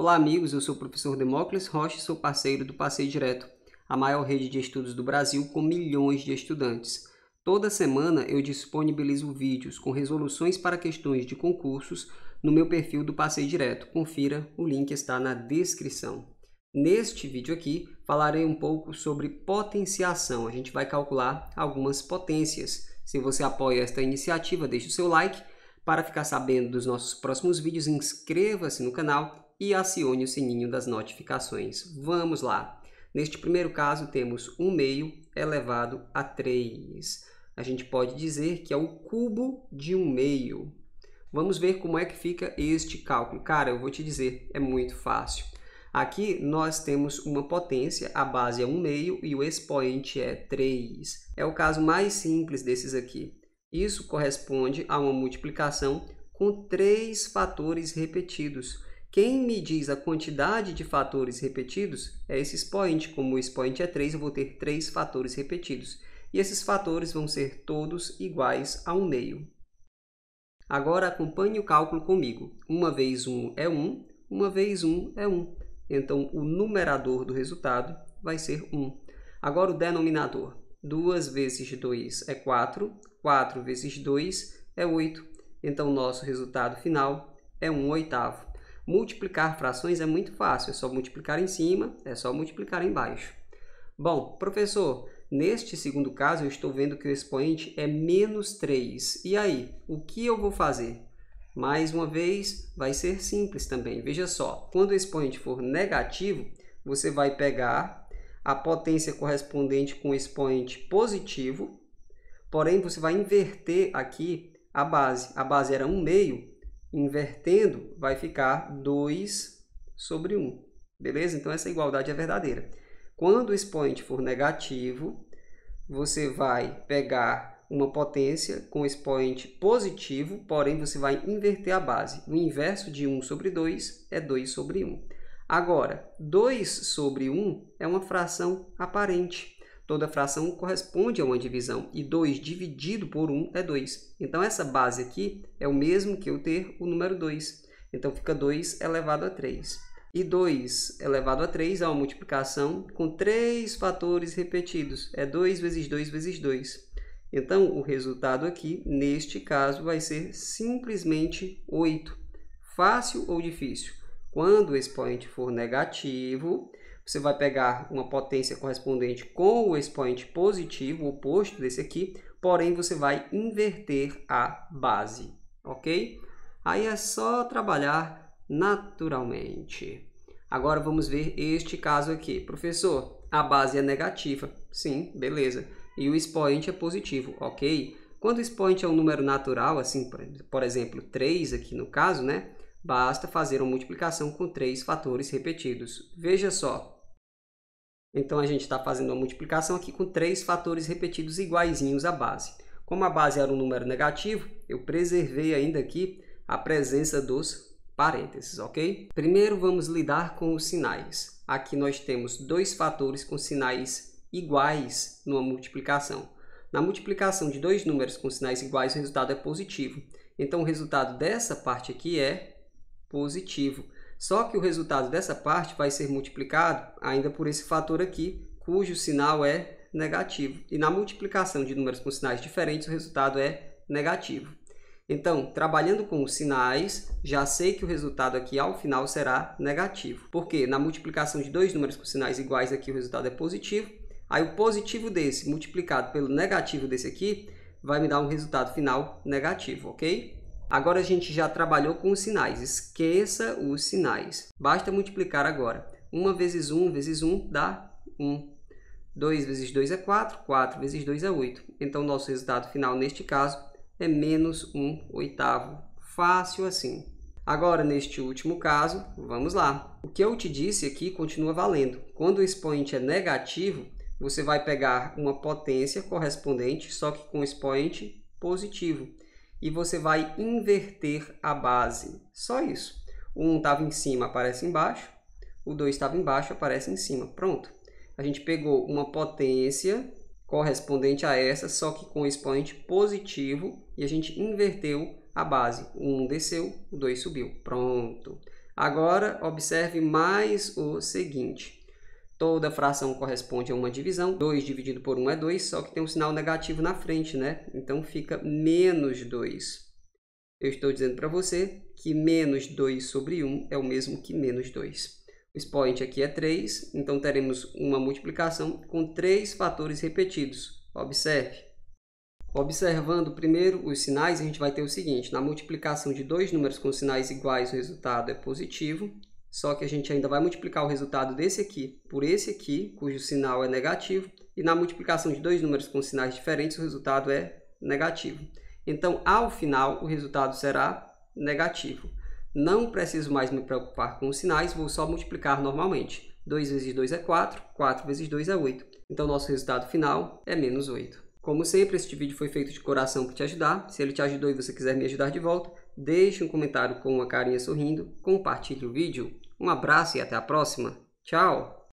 Olá, amigos. Eu sou o professor Demócles Rocha e sou parceiro do Passeio Direto, a maior rede de estudos do Brasil com milhões de estudantes. Toda semana eu disponibilizo vídeos com resoluções para questões de concursos no meu perfil do Passeio Direto. Confira, o link está na descrição. Neste vídeo aqui, falarei um pouco sobre potenciação. A gente vai calcular algumas potências. Se você apoia esta iniciativa, deixe o seu like. Para ficar sabendo dos nossos próximos vídeos, inscreva-se no canal e acione o sininho das notificações. Vamos lá! Neste primeiro caso, temos 1 meio elevado a 3. A gente pode dizer que é o cubo de 1 meio. Vamos ver como é que fica este cálculo. Cara, eu vou te dizer, é muito fácil. Aqui nós temos uma potência, a base é 1 meio e o expoente é 3. É o caso mais simples desses aqui. Isso corresponde a uma multiplicação com três fatores repetidos. Quem me diz a quantidade de fatores repetidos é esse expoente. Como o expoente é 3, eu vou ter 3 fatores repetidos. E esses fatores vão ser todos iguais a 1 meio. Agora acompanhe o cálculo comigo. 1 vez 1 é 1, 1 vez 1 é 1. Então, o numerador do resultado vai ser 1. Agora, o denominador. 2 vezes 2 é 4, 4 vezes 2 é 8. Então, nosso resultado final é 1 oitavo. Multiplicar frações é muito fácil, é só multiplicar em cima, é só multiplicar embaixo. Bom, professor, neste segundo caso eu estou vendo que o expoente é menos 3. E aí, o que eu vou fazer? Mais uma vez, vai ser simples também. Veja só, quando o expoente for negativo, você vai pegar a potência correspondente com o expoente positivo, porém você vai inverter aqui a base. A base era 1 meio, Invertendo, vai ficar 2 sobre 1. Beleza? Então, essa igualdade é verdadeira. Quando o expoente for negativo, você vai pegar uma potência com expoente positivo, porém você vai inverter a base. O inverso de 1 sobre 2 é 2 sobre 1. Agora, 2 sobre 1 é uma fração aparente. Toda fração corresponde a uma divisão e 2 dividido por 1 é 2. Então, essa base aqui é o mesmo que eu ter o número 2. Então, fica 2 elevado a 3. E 2 elevado a 3 é uma multiplicação com três fatores repetidos. É 2 vezes 2 vezes 2. Então, o resultado aqui, neste caso, vai ser simplesmente 8. Fácil ou difícil? Quando o expoente for negativo, você vai pegar uma potência correspondente com o expoente positivo, o oposto desse aqui, porém você vai inverter a base, ok? Aí é só trabalhar naturalmente. Agora vamos ver este caso aqui. Professor, a base é negativa. Sim, beleza. E o expoente é positivo, ok? Quando o expoente é um número natural, assim, por exemplo, 3 aqui no caso, né? Basta fazer uma multiplicação com três fatores repetidos. Veja só, então a gente está fazendo uma multiplicação aqui com três fatores repetidos iguaizinhos à base. Como a base era um número negativo, eu preservei ainda aqui a presença dos parênteses, ok? Primeiro vamos lidar com os sinais. Aqui nós temos dois fatores com sinais iguais numa multiplicação. Na multiplicação de dois números com sinais iguais, o resultado é positivo. Então, o resultado dessa parte aqui é positivo. Só que o resultado dessa parte vai ser multiplicado ainda por esse fator aqui, cujo sinal é negativo. E na multiplicação de números com sinais diferentes, o resultado é negativo. Então, trabalhando com os sinais, já sei que o resultado aqui ao final será negativo. Porque na multiplicação de dois números com sinais iguais aqui o resultado é positivo. Aí o positivo desse multiplicado pelo negativo desse aqui vai me dar um resultado final negativo, ok? Agora a gente já trabalhou com os sinais, esqueça os sinais. Basta multiplicar agora. 1 vezes 1 vezes 1 dá 1. 2 vezes 2 é 4, 4 vezes 2 é 8. Então, nosso resultado final, neste caso, é menos 1 oitavo. Fácil assim. Agora, neste último caso, vamos lá. O que eu te disse aqui continua valendo. Quando o expoente é negativo, você vai pegar uma potência correspondente, só que com expoente positivo e você vai inverter a base. Só isso. O 1 um estava em cima, aparece embaixo. O 2 estava embaixo, aparece em cima. Pronto. A gente pegou uma potência correspondente a essa, só que com expoente positivo, e a gente inverteu a base. O 1 desceu, o 2 subiu. Pronto. Agora, observe mais o seguinte. Toda fração corresponde a uma divisão. 2 dividido por 1 é 2, só que tem um sinal negativo na frente, né? Então fica menos 2. Eu estou dizendo para você que menos 2 sobre 1 é o mesmo que menos 2. O expoente aqui é 3, então teremos uma multiplicação com três fatores repetidos. Observe. Observando primeiro os sinais, a gente vai ter o seguinte. Na multiplicação de dois números com sinais iguais, o resultado é positivo só que a gente ainda vai multiplicar o resultado desse aqui por esse aqui, cujo sinal é negativo, e na multiplicação de dois números com sinais diferentes, o resultado é negativo. Então, ao final, o resultado será negativo. Não preciso mais me preocupar com os sinais, vou só multiplicar normalmente. 2 vezes 2 é 4, 4 vezes 2 é 8. Então, nosso resultado final é menos 8. Como sempre, este vídeo foi feito de coração para te ajudar. Se ele te ajudou e você quiser me ajudar de volta, deixe um comentário com uma carinha sorrindo, compartilhe o vídeo. Um abraço e até a próxima. Tchau!